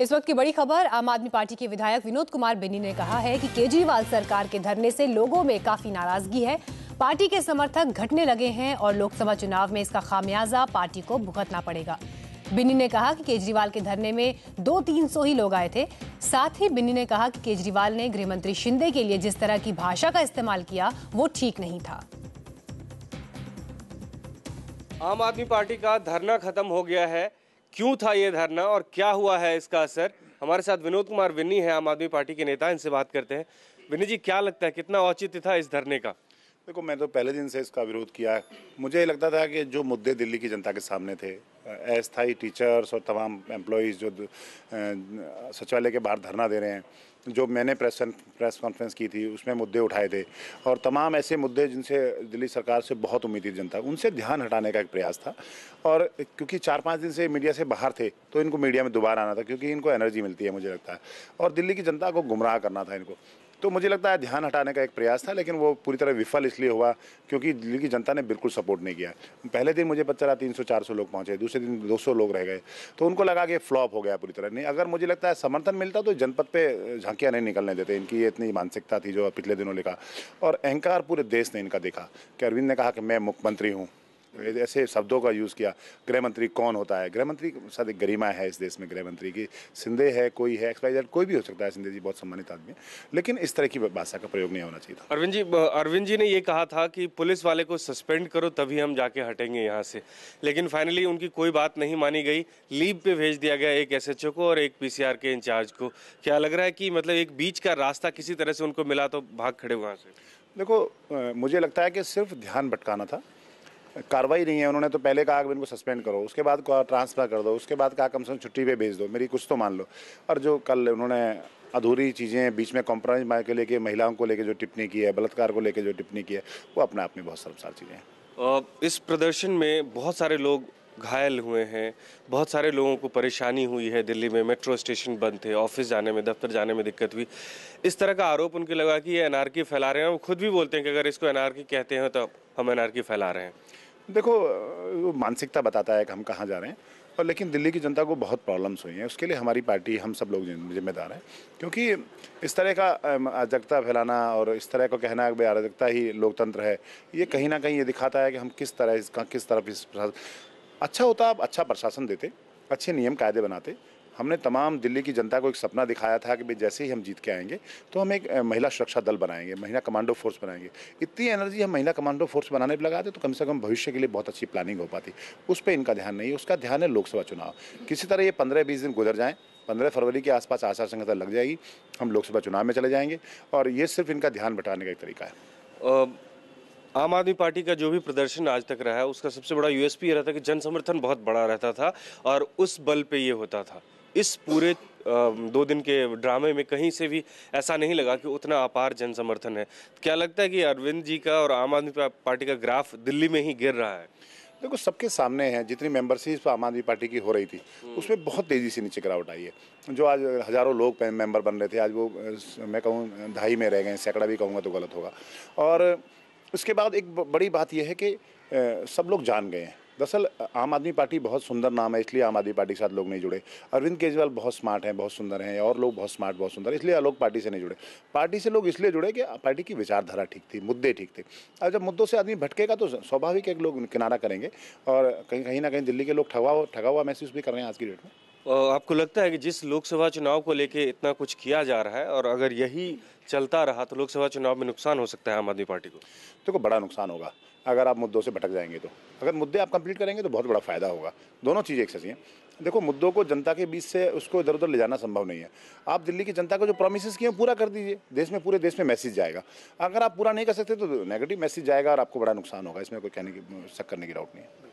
इस वक्त की बड़ी खबर आम आदमी पार्टी के विधायक विनोद कुमार बेनी ने कहा है कि केजरीवाल सरकार के धरने से लोगों में काफी नाराजगी है पार्टी के समर्थक घटने लगे हैं और लोकसभा चुनाव में इसका खामियाजा पार्टी को भुगतना पड़ेगा बिन्नी ने कहा कि केजरीवाल के धरने में दो तीन सौ ही लोग आए थे साथ ही बिन्नी ने कहा कि केजरीवाल ने गृहमंत्री शिंदे के लिए जिस तरह की भाषा का इस्तेमाल किया वो ठीक नहीं था आम आदमी पार्टी का धरना खत्म हो गया है क्यों था ये धरना और क्या हुआ है इसका असर हमारे साथ विनोद कुमार विन्नी है आम आदमी पार्टी के नेता इनसे बात करते हैं विन्नी जी क्या लगता है कितना औचित्य था इस धरने का देखो मैं तो पहले दिन से इसका विरोध किया है मुझे लगता था कि जो मुद्दे दिल्ली की जनता के सामने थे अस्थायी टीचर्स और तमाम एम्प्लॉज जो सचिवालय के बाहर धरना दे रहे हैं जो मैंने प्रेस प्रेस कॉन्फ्रेंस की थी उसमें मुद्दे उठाए थे और तमाम ऐसे मुद्दे जिनसे दिल्ली सरकार से बहुत उम्मीद थी जनता उनसे ध्यान हटाने का एक प्रयास था और क्योंकि चार पाँच दिन से मीडिया से बाहर थे तो इनको मीडिया में दोबारा आना था क्योंकि इनको एनर्जी मिलती है मुझे लगता है और दिल्ली की जनता को गुमराह करना था इनको तो मुझे लगता है ध्यान हटाने का एक प्रयास था लेकिन वो पूरी तरह विफल इसलिए हुआ क्योंकि दिल्ली की जनता ने बिल्कुल सपोर्ट नहीं किया पहले दिन मुझे पता चला तीन सौ चार सौ लोग पहुंचे दूसरे दिन दो सौ लोग रह गए तो उनको लगा कि फ्लॉप हो गया पूरी तरह नहीं अगर मुझे लगता है समर्थन मिलता तो जनपद पर झांकियाँ नहीं निकलने देते इनकी ये इतनी मानसिकता थी जो पिछले दिनों लिखा और अहंकार पूरे देश ने इनका देखा कि अरविंद ने कहा कि मैं मुख्यमंत्री हूँ ऐसे शब्दों का यूज़ किया गृह मंत्री कौन होता है गृह मंत्री के साथ एक गरिमा है इस देश में गृह मंत्री की सिंधे है कोई है एक्सपाइजर कोई भी हो सकता है सिंधे जी बहुत सम्मानित आदमी है लेकिन इस तरह की भाषा का प्रयोग नहीं होना चाहिए था अरविंद जी अरविंद जी ने ये कहा था कि पुलिस वाले को सस्पेंड करो तभी हम जाके हटेंगे यहाँ से लेकिन फाइनली उनकी कोई बात नहीं मानी गई लीव पे भेज दिया गया एक एस को और एक पी के इंचार्ज को क्या लग रहा है कि मतलब एक बीच का रास्ता किसी तरह से उनको मिला तो भाग खड़े वहाँ से देखो मुझे लगता है कि सिर्फ ध्यान भटकाना था कार्रवाई नहीं है उन्होंने तो पहले कहा कि इनको सस्पेंड करो उसके बाद ट्रांसफ़र कर दो उसके बाद कहा कम से कम छुट्टी पे भेज दो मेरी कुछ तो मान लो और जो कल उन्होंने अधूरी चीज़ें बीच में कॉम्प्रोमाइज मार के लेके महिलाओं को लेके जो टिप्पणी की है बलात्कार को लेके जो टिप्पणी की है वो अपने आप में बहुत शर्मसार चीज़ें हैं इस प्रदर्शन में बहुत सारे लोग घायल हुए हैं बहुत सारे लोगों को परेशानी हुई है दिल्ली में मेट्रो स्टेशन बंद थे ऑफिस जाने में दफ्तर जाने में दिक्कत हुई इस तरह का आरोप उनके लगा कि ये एनआरकी फैला रहे हैं वो खुद भी बोलते हैं कि अगर इसको एनआरकी कहते हैं तो हम एनआरकी फैला रहे हैं देखो मानसिकता बताता है कि हम कहाँ जा रहे हैं और लेकिन दिल्ली की जनता को बहुत प्रॉब्लम्स हुई हैं उसके लिए हमारी पार्टी हम सब लोग जिम्मेदार हैं क्योंकि इस तरह का अराजकता फैलाना और इस तरह का कहना है अराजकता ही लोकतंत्र है ये कहीं ना कहीं ये दिखाता है कि हम किस तरह इसका किस तरफ इस अच्छा होता आप अच्छा प्रशासन देते अच्छे नियम कायदे बनाते हमने तमाम दिल्ली की जनता को एक सपना दिखाया था कि भाई जैसे ही हम जीत के आएंगे तो हम एक महिला सुरक्षा दल बनाएंगे महिला कमांडो फोर्स बनाएंगे इतनी एनर्जी हम महिला कमांडो फोर्स बनाने पर लगाते तो कम से कम भविष्य के लिए बहुत अच्छी प्लानिंग हो पाती उस पर इनका ध्यान नहीं है उसका ध्यान है लोकसभा चुनाव किसी तरह ये पंद्रह बीस दिन गुजर जाएँ पंद्रह फरवरी के आसपास आचार संहिता लग जाएगी हम लोकसभा चुनाव में चले जाएंगे और ये सिर्फ इनका ध्यान बटाने का एक तरीका है आम आदमी पार्टी का जो भी प्रदर्शन आज तक रहा है उसका सबसे बड़ा यूएसपी ये रहता कि जन समर्थन बहुत बड़ा रहता था और उस बल पे ये होता था इस पूरे दो दिन के ड्रामे में कहीं से भी ऐसा नहीं लगा कि उतना अपार जन समर्थन है क्या लगता है कि अरविंद जी का और आम आदमी पार्टी का ग्राफ दिल्ली में ही गिर रहा है देखो सबके सामने है जितनी मेंबरशिप आम आदमी पार्टी की हो रही थी हम्म। उसमें बहुत तेज़ी से नीचे गिरावट आई है जो आज हज़ारों लोग मेंबर बन रहे थे आज वो मैं कहूँ ढाई में रह गए सैकड़ा भी कहूँगा तो गलत होगा और उसके बाद एक बड़ी बात यह है कि सब लोग जान गए हैं दरअसल आम आदमी पार्टी बहुत सुंदर नाम है इसलिए आम आदमी पार्टी के साथ लोग नहीं जुड़े अरविंद केजरीवाल बहुत स्मार्ट हैं बहुत सुंदर हैं और लोग बहुत स्मार्ट बहुत सुंदर इसलिए लोग पार्टी से नहीं जुड़े पार्टी से लोग इसलिए जुड़े कि पार्टी की विचारधारा ठीक थी मुद्दे ठीक थे और जब मुद्दों से आदमी भटकेगा तो स्वाभाविक एक लोग किनारा करेंगे और कहीं कहीं ना कहीं दिल्ली के लोग ठगा हुआ ठगा हुआ महसूस भी कर रहे हैं आज की डेट में आपको लगता है कि जिस लोकसभा चुनाव को लेके इतना कुछ किया जा रहा है और अगर यही चलता रहा तो लोकसभा चुनाव में नुकसान हो सकता है आम आदमी पार्टी को देखो तो बड़ा नुकसान होगा अगर आप मुद्दों से भटक जाएंगे तो अगर मुद्दे आप कंप्लीट करेंगे तो बहुत बड़ा फायदा होगा दोनों चीज़ें एक सही हैं देखो मुद्दों को जनता के बीच से उसको इधर उधर ले जाना संभव नहीं है आप दिल्ली की जनता को जो प्रोमिस किए पूरा कर दीजिए देश में पूरे देश में मैसेज जाएगा अगर आप पूरा नहीं कर सकते तो नेगेटिव मैसेज जाएगा और आपको बड़ा नुकसान होगा इसमें कोई कहने की शक करने की डाउट नहीं है